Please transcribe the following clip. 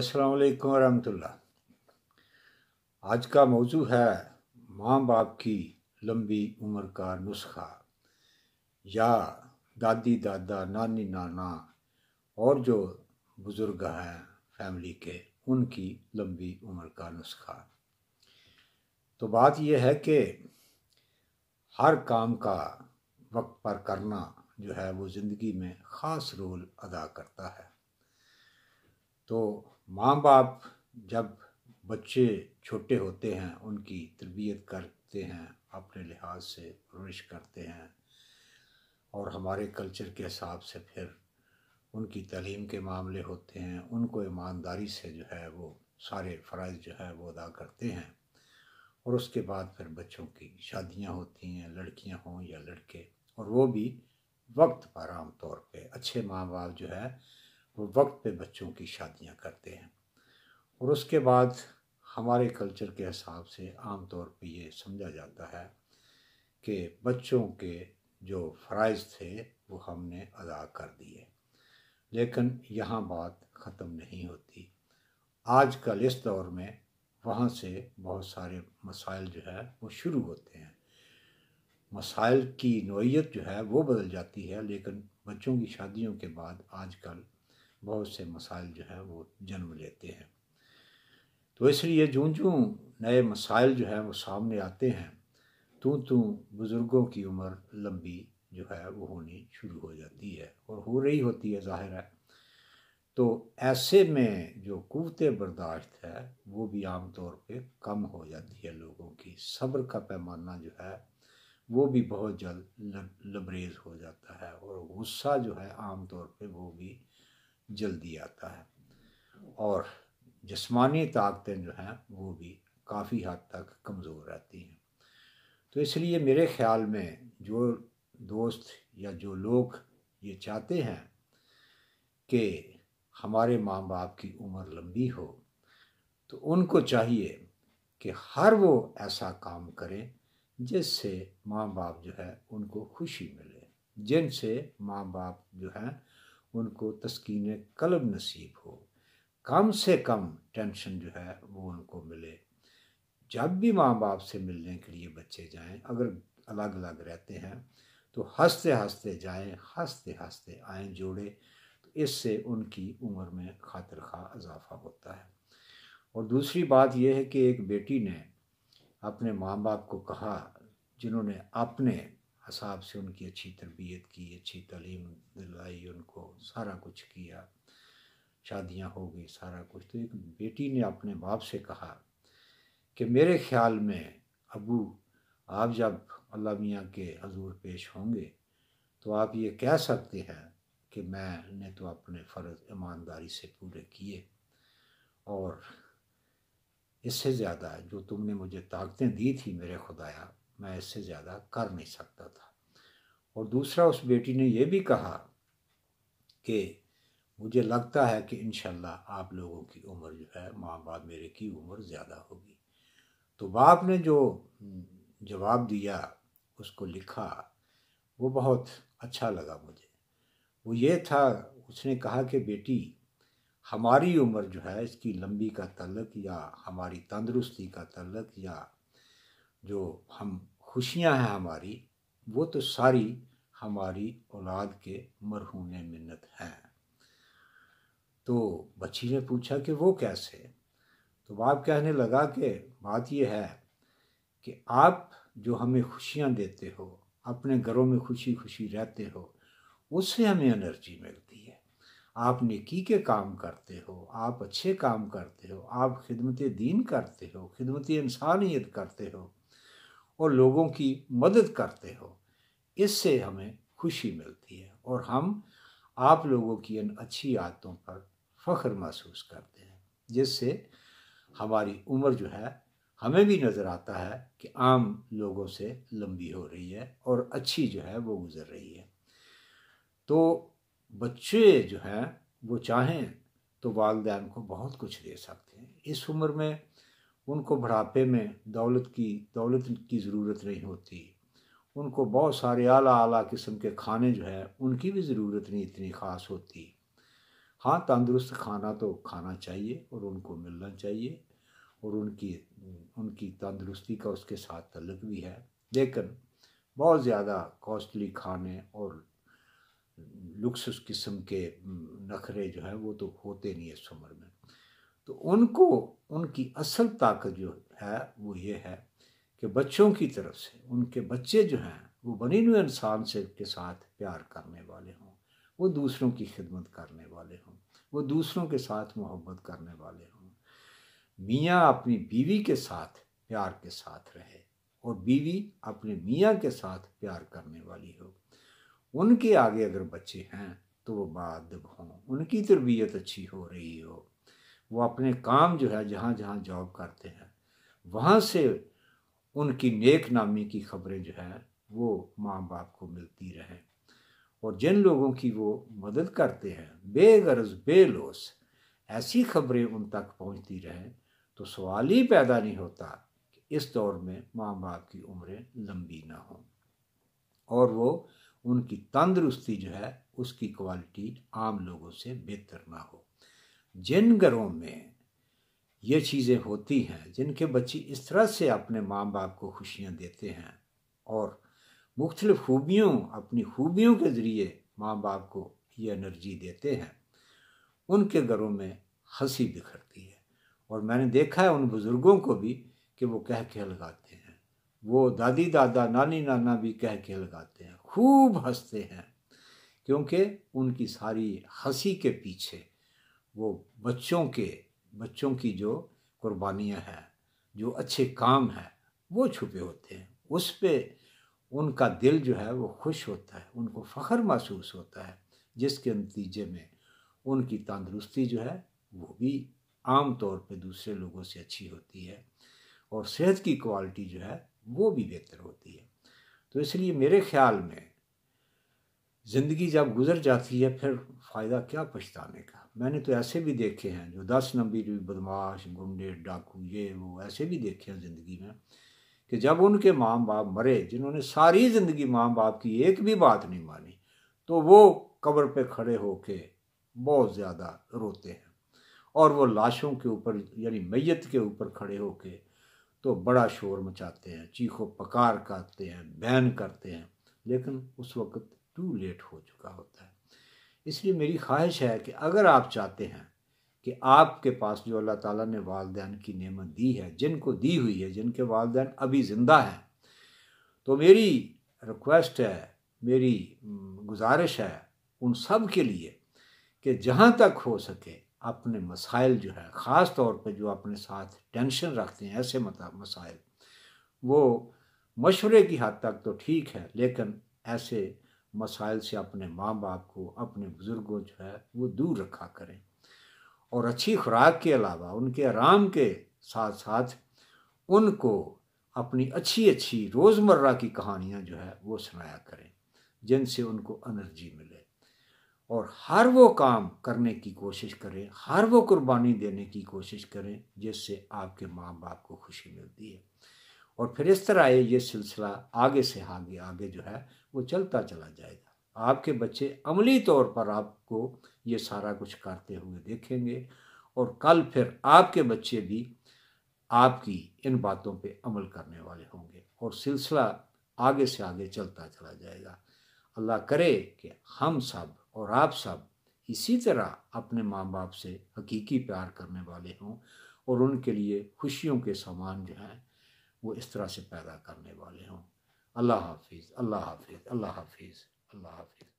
अस्सलाम वरहमतुल्ला आज का मौजू है माँ बाप की लंबी उम्र का नुस्खा या दादी दादा नानी नाना और जो बुज़ुर्ग हैं फैमिली के उनकी लंबी उम्र का नुस्खा तो बात यह है कि हर काम का वक्त पर करना जो है वो ज़िंदगी में ख़ास रोल अदा करता है तो माँ बाप जब बच्चे छोटे होते हैं उनकी तरबियत करते हैं अपने लिहाज से परवरिश करते हैं और हमारे कल्चर के हिसाब से फिर उनकी तलीम के मामले होते हैं उनको ईमानदारी से जो है वो सारे फ़राज जो है वो अदा करते हैं और उसके बाद फिर बच्चों की शादियां होती हैं लड़कियां हों या लड़के और वो भी वक्त पर आम तौर पे अच्छे माँ बाप जो है वो वक्त पे बच्चों की शादियां करते हैं और उसके बाद हमारे कल्चर के हिसाब से आम तौर पे ये समझा जाता है कि बच्चों के जो फ़रज़ थे वो हमने अदा कर दिए लेकिन यहाँ बात ख़त्म नहीं होती आज कल इस दौर में वहाँ से बहुत सारे मसाइल जो है वो शुरू होते हैं मसाइल की नोयत जो है वो बदल जाती है लेकिन बच्चों की शादियों के बाद आजकल बहुत से मसाइल जो है वो जन्म लेते हैं तो इसलिए जूँ जूँ नए मसाइल जो है वो सामने आते हैं तो तो बुज़ुर्गों की उम्र लंबी जो है वो होनी शुरू हो जाती है और हो रही होती है ज़ाहिर है तो ऐसे में जो कुत बर्दाश्त है वो भी आम तौर पे कम हो जाती है लोगों की सब्र का पैमाना जो है वो भी बहुत जल्द लबरेज हो जाता है और गुस्सा जो है आम तौर पे वो भी जल्दी आता है और जिस्मानी ताकतें जो हैं वो भी काफ़ी हद तक कमज़ोर रहती हैं तो इसलिए मेरे ख़्याल में जो दोस्त या जो लोग ये चाहते हैं कि हमारे माँ बाप की उम्र लंबी हो तो उनको चाहिए कि हर वो ऐसा काम करें जिससे माँ बाप जो है उनको खुशी मिले जिनसे माँ बाप जो है उनको तस्कीन कलब नसीब हो कम से कम टेंशन जो है वो उनको मिले जब भी माँ बाप से मिलने के लिए बच्चे जाएं अगर अलग अलग रहते हैं तो हंसते हंसते जाएं हंसते हंसते आए जोड़े तो इससे उनकी उम्र में खातर खा इजाफा होता है और दूसरी बात यह है कि एक बेटी ने अपने माँ बाप को कहा जिन्होंने अपने हिसाब से उनकी अच्छी तरबियत की अच्छी तलीम दिलाई उनको सारा कुछ किया शादियां हो गई सारा कुछ तो एक बेटी ने अपने बाप से कहा कि मेरे ख्याल में अबू आप जब अल्लाह मियाँ के हजूर पेश होंगे तो आप ये कह सकते हैं कि मैंने तो अपने फ़र्ज ईमानदारी से पूरे किए और इससे ज़्यादा जो तुमने मुझे ताकतें दी थी मेरे खुदाया मैं इससे ज़्यादा कर नहीं सकता था और दूसरा उस बेटी ने यह भी कहा कि मुझे लगता है कि इन आप लोगों की उम्र जो है माँ बाप मेरे की उम्र ज़्यादा होगी तो बाप ने जो जवाब दिया उसको लिखा वो बहुत अच्छा लगा मुझे वो ये था उसने कहा कि बेटी हमारी उम्र जो है इसकी लंबी का तलक या हमारी तंदरुस्ती का तलक या जो हम खुशियां हैं हमारी वो तो सारी हमारी औलाद के मरहूम मिन्नत हैं तो बच्ची ने पूछा कि वो कैसे तो बाप कहने लगा कि बात यह है कि आप जो हमें खुशियां देते हो अपने घरों में खुशी खुशी रहते हो उससे हमें एनर्जी मिलती है आप नेकी के काम करते हो आप अच्छे काम करते हो आप खिदमत दीन करते हो खिदमत इंसानियत करते हो और लोगों की मदद करते हो इससे हमें खुशी मिलती है और हम आप लोगों की इन अच्छी आदतों पर फ़ख्र महसूस करते हैं जिससे हमारी उम्र जो है हमें भी नज़र आता है कि आम लोगों से लंबी हो रही है और अच्छी जो है वो गुज़र रही है तो बच्चे जो हैं वो चाहें तो वालदेन को बहुत कुछ दे सकते हैं इस उम्र में उनको बुढ़ापे में दौलत की दौलत की ज़रूरत नहीं होती उनको बहुत सारे आला आला किस्म के खाने जो है उनकी भी ज़रूरत नहीं इतनी ख़ास होती हाँ तंदुरुस्त खाना तो खाना चाहिए और उनको मिलना चाहिए और उनकी उनकी तंदुरुस्ती का उसके साथ तल्लक भी है लेकिन बहुत ज़्यादा कॉस्टली खाने और लुक्स किस्म के नखरे जो हैं वो तो होते नहीं इस उम्र में तो उनको उनकी असल ताकत जो है वो ये है कि बच्चों की तरफ से उनके बच्चे जो हैं वो बने हुए इंसान से के साथ प्यार करने वाले हों वो दूसरों की खिदमत करने वाले हों वो दूसरों के साथ मोहब्बत करने वाले हों मियाँ अपनी बीवी के साथ प्यार के साथ रहे और बीवी अपने मियाँ के साथ प्यार करने वाली हो उनके आगे अगर बच्चे हैं तो वो बादब हों उनकी तरबियत अच्छी हो रही हो वो अपने काम जो है जहाँ जहाँ जॉब करते हैं वहाँ से उनकी नेक नामी की खबरें जो है वो माँ बाप को मिलती रहें और जिन लोगों की वो मदद करते हैं बेगरज बेलोस ऐसी खबरें उन तक पहुँचती रहें तो सवाल ही पैदा नहीं होता कि इस दौर में माँ बाप की उम्रें लंबी ना हों और वो उनकी तंदुरुस्ती जो है उसकी क्वालिटी आम लोगों से बेहतर ना हो जिन घरों में ये चीज़ें होती हैं जिनके बच्चे इस तरह से अपने माँ बाप को खुशियाँ देते हैं और मुख्तलिफ खूबियों अपनी खूबियों के ज़रिए माँ बाप को ये एनर्जी देते हैं उनके घरों में हंसी बिखरती है और मैंने देखा है उन बुज़ुर्गों को भी कि वो कह के लगाते हैं वो दादी दादा नानी नाना भी कह के लगाते हैं खूब हंसते हैं क्योंकि उनकी सारी हंसी के पीछे वो बच्चों के बच्चों की जो कुर्बानियां हैं जो अच्छे काम हैं वो छुपे होते हैं उस पर उनका दिल जो है वो खुश होता है उनको फ़ख्र महसूस होता है जिसके नतीजे में उनकी तंदुरुस्ती जो है वो भी आम तौर पे दूसरे लोगों से अच्छी होती है और सेहत की क्वालिटी जो है वो भी बेहतर होती है तो इसलिए मेरे ख्याल में ज़िंदगी जब गुजर जाती है फिर फ़ायदा क्या पछताने का मैंने तो ऐसे भी देखे हैं जो दस नंबर बदमाश गुंडे डाकू ये वो ऐसे भी देखे हैं ज़िंदगी में कि जब उनके माँ बाप मरे जिन्होंने सारी ज़िंदगी माँ बाप की एक भी बात नहीं मानी तो वो कब्र पे खड़े होके बहुत ज़्यादा रोते हैं और वो लाशों के ऊपर यानी मैयत के ऊपर खड़े होके तो बड़ा शोर मचाते हैं चीखों पकार करते हैं बैन करते हैं लेकिन उस वक्त टू लेट हो चुका होता है इसलिए मेरी ख्वाहिश है कि अगर आप चाहते हैं कि आपके पास जो अल्लाह ताला ने वालदेन की नेमत दी है जिनको दी हुई है जिनके वालदेन अभी ज़िंदा हैं तो मेरी रिक्वेस्ट है मेरी गुजारिश है उन सब के लिए कि जहाँ तक हो सके अपने मसाइल जो है ख़ास तौर पर जो अपने साथ टेंशन रखते हैं ऐसे मसाइल वो मशवरे की हद तक तो ठीक है लेकिन ऐसे मसाइल से अपने माँ बाप को अपने बुज़ुर्गों जो है वो दूर रखा करें और अच्छी खुराक के अलावा उनके आराम के साथ साथ उनको अपनी अच्छी अच्छी रोज़मर्रा की कहानियाँ जो है वो सुनाया करें जिनसे उनको एनर्जी मिले और हर वो काम करने की कोशिश करें हर वो कुर्बानी देने की कोशिश करें जिससे आपके माँ बाप को खुशी मिलती है और फिर इस तरह ये सिलसिला आगे से आगे आगे जो है वो चलता चला जाएगा आपके बच्चे अमली तौर पर आपको ये सारा कुछ करते हुए देखेंगे और कल फिर आपके बच्चे भी आपकी इन बातों पे अमल करने वाले होंगे और सिलसिला आगे से आगे चलता चला जाएगा अल्लाह करे कि हम सब और आप सब इसी तरह अपने माँ बाप से हकीकी प्यार करने वाले हों और उनके लिए खुशियों के समान जो हैं वो इस तरह से पैदा करने वाले हों अल्लाह हाफिज़ अल्लाह हाफिज़ अल्लाह हाफिज़ अल्लाह हाफिज़